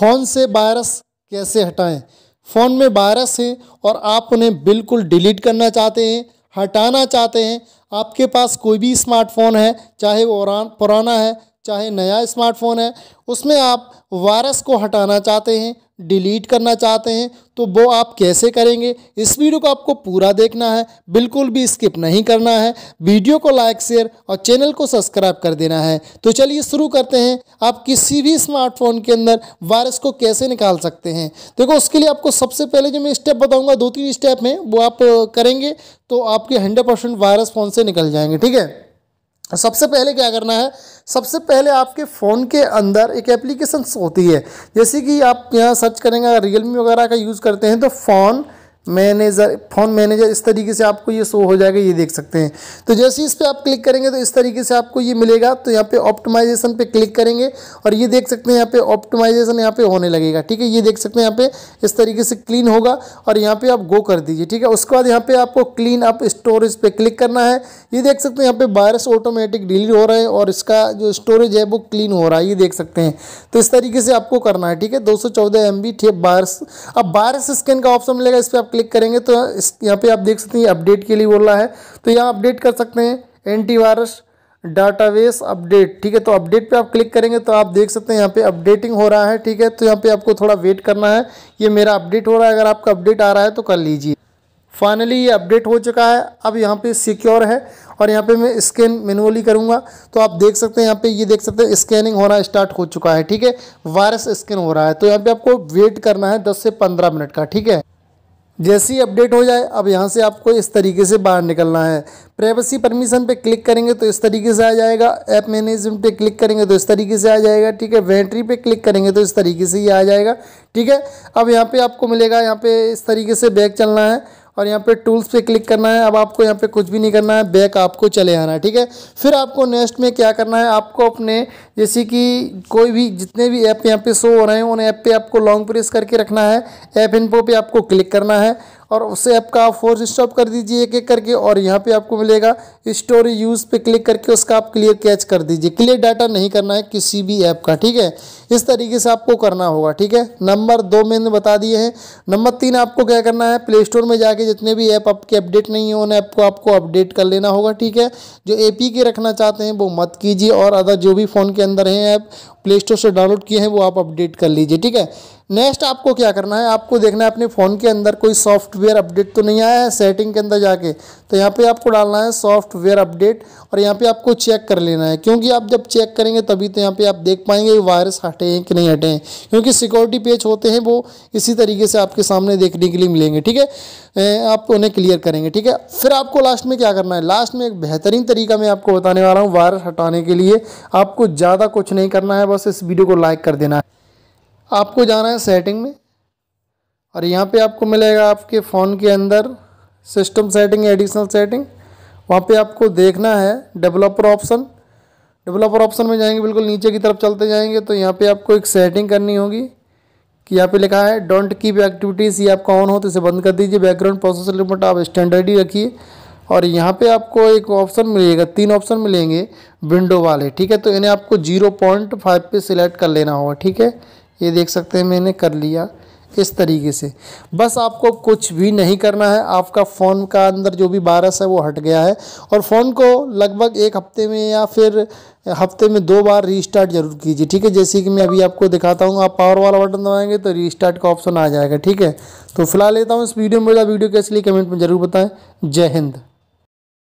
phone से virus कैसे हटाएं फ़ोन में वायरस हैं और आप उन्हें बिल्कुल डिलीट करना चाहते हैं हटाना चाहते हैं आपके पास कोई भी स्मार्टफोन है चाहे वो पुराना है चाहे नया स्मार्टफोन है उसमें आप वायरस को हटाना चाहते हैं डिलीट करना चाहते हैं तो वो आप कैसे करेंगे इस वीडियो को आपको पूरा देखना है बिल्कुल भी स्किप नहीं करना है वीडियो को लाइक शेयर और चैनल को सब्सक्राइब कर देना है तो चलिए शुरू करते हैं आप किसी भी स्मार्टफोन के अंदर वायरस को कैसे निकाल सकते हैं देखो उसके लिए आपको सबसे पहले जो मैं स्टेप बताऊँगा दो तीन स्टेप हैं वो आप करेंगे तो आपके हंड्रेड वायरस फ़ोन से निकल जाएंगे ठीक है सबसे पहले क्या करना है सबसे पहले आपके फ़ोन के अंदर एक एप्लीकेशन होती है जैसे कि आप यहाँ सर्च करेंगे मी वगैरह का यूज़ करते हैं तो फ़ोन मैनेजर फ़ोन मैनेजर इस तरीके से आपको ये शो हो जाएगा ये देख सकते हैं तो जैसे ही इस पर आप क्लिक करेंगे तो इस तरीके से आपको ये मिलेगा तो यहाँ पे ऑप्टिमाइजेशन पे क्लिक करेंगे और ये देख सकते हैं यहाँ पे ऑप्टिमाइजेशन यहाँ पे होने लगेगा ठीक है ये देख सकते हैं यहाँ पे इस तरीके से क्लीन होगा और यहाँ पर आप गो कर दीजिए ठीक है उसके बाद यहाँ पे आपको क्लीन अप स्टोरेज पर क्लिक करना है ये देख सकते हैं यहाँ पे वायरस ऑटोमेटिक डिलीट हो रहा है और इसका जो स्टोरेज है वो क्लीन हो रहा है ये देख सकते हैं तो इस तरीके से आपको करना है ठीक है दो सौ चौदह एम बी वायरस अब वायरस स्कैन का ऑप्शन मिलेगा इस पर आप क्लिक क्लिक करेंगे तो इस यहाँ पे आप देख सकते हैं अपडेट के लिए बोल रहा है तो यहाँ अपडेट कर सकते हैं एंटीवायरस डाटाबेस अपडेट ठीक है तो अपडेट पे आप क्लिक करेंगे तो आप देख सकते हैं यहाँ पे अपडेटिंग हो रहा है ठीक है तो यहाँ पे आपको थोड़ा वेट करना है ये मेरा अपडेट हो रहा है अगर आपका अपडेट आ रहा है तो कर लीजिए फाइनली ये अपडेट हो चुका है अब यहाँ पे सिक्योर है और यहाँ पे मैं स्कैन मैनुअली करूँगा तो आप देख सकते हैं यहाँ पे ये देख सकते हैं स्कैनिंग होना स्टार्ट हो चुका है ठीक है वायरस स्कैन हो रहा है तो यहाँ पे आपको वेट करना है 10 से 15 मिनट का ठीक है जैसे ही अपडेट हो जाए अब यहाँ से आपको इस तरीके से बाहर निकलना है प्राइवेसी परमिशन पे क्लिक करेंगे तो इस तरीके से आ जाएगा ऐप मैनेजमेंट पे क्लिक करेंगे तो इस तरीके से आ जाएगा ठीक है वेंट्री पे क्लिक करेंगे तो इस तरीके से ही आ जाएगा ठीक है अब यहाँ पे आपको मिलेगा यहाँ पे इस तरीके से बैग चलना है और यहाँ पे टूल्स पे क्लिक करना है अब आपको यहाँ पे कुछ भी नहीं करना है बैक आपको चले आना है ठीक है फिर आपको नेक्स्ट में क्या करना है आपको अपने जैसे कि कोई भी जितने भी ऐप यहाँ पे शो हो रहे हैं उन ऐप पे आपको लॉन्ग प्रेस करके रखना है ऐप इनपो पे आपको क्लिक करना है और उसे आपका आप फोर्स स्टॉप कर दीजिए एक एक करके और यहाँ पे आपको मिलेगा स्टोरी यूज़ पे क्लिक करके उसका आप क्लियर कैच कर दीजिए क्लियर डाटा नहीं करना है किसी भी ऐप का ठीक है इस तरीके से आपको करना होगा ठीक है नंबर दो मैंने बता दिए हैं नंबर तीन आपको क्या करना है प्ले स्टोर में जाके जितने भी ऐप आपके अपडेट नहीं है उन ऐप को आपको अपडेट कर लेना होगा ठीक है जो ए के रखना चाहते हैं वो मत कीजिए और अदर जो भी फ़ोन के अंदर हैं ऐप प्ले स्टोर से डाउनलोड किए हैं वो आप अपडेट कर लीजिए ठीक है नेक्स्ट आपको क्या करना है आपको देखना है अपने फ़ोन के अंदर कोई सॉफ्टवेयर अपडेट तो नहीं आया है सेटिंग के अंदर जाके तो यहाँ पे आपको डालना है सॉफ्टवेयर अपडेट और यहाँ पे आपको चेक कर लेना है क्योंकि आप जब चेक करेंगे तभी तो यहाँ पे आप देख पाएंगे वायरस हटे हैं कि नहीं हटे हैं क्योंकि सिक्योरिटी पेज होते हैं वो इसी तरीके से आपके सामने देखने के लिए मिलेंगे ठीक है आप उन्हें क्लियर करेंगे ठीक है फिर आपको लास्ट में क्या करना है लास्ट में एक बेहतरीन तरीका मैं आपको बताने वाला हूँ वायरस हटाने के लिए आपको ज़्यादा कुछ नहीं करना है बस इस वीडियो को लाइक कर देना है आपको जाना है सेटिंग में और यहाँ पे आपको मिलेगा आपके फ़ोन के अंदर सिस्टम सेटिंग एडिशनल सेटिंग वहाँ पे आपको देखना है डेवलपर ऑप्शन डेवलपर ऑप्शन में जाएंगे बिल्कुल नीचे की तरफ चलते जाएंगे तो यहाँ पे आपको एक सेटिंग करनी होगी कि यहाँ पे लिखा है डोंट कीप एक्टिविटीज़ ये आपका ऑन हो तो इसे बंद कर दीजिए बैकग्राउंड प्रोसेसर लिमिट आप स्टैंडर्ड ही रखिए और यहाँ पे आपको एक ऑप्शन मिलेगा तीन ऑप्शन मिलेंगे विंडो वाले ठीक है तो इन्हें आपको जीरो पॉइंट फाइव पे सिलेक्ट कर लेना होगा ठीक है ये देख सकते हैं मैंने कर लिया इस तरीके से बस आपको कुछ भी नहीं करना है आपका फ़ोन का अंदर जो भी बारस है वो हट गया है और फ़ोन को लगभग एक हफ्ते में या फिर हफ्ते में दो बार रीस्टार्ट जरूर कीजिए ठीक है जैसे कि मैं अभी आपको दिखाता हूँ आप पावर वाला बटन दबाएंगे तो रीस्टार्ट का ऑप्शन आ जाएगा ठीक है तो फिलहाल लेता हूँ इस वीडियो में वीडियो कैसे लिए कमेंट में ज़रूर बताएँ जय हिंद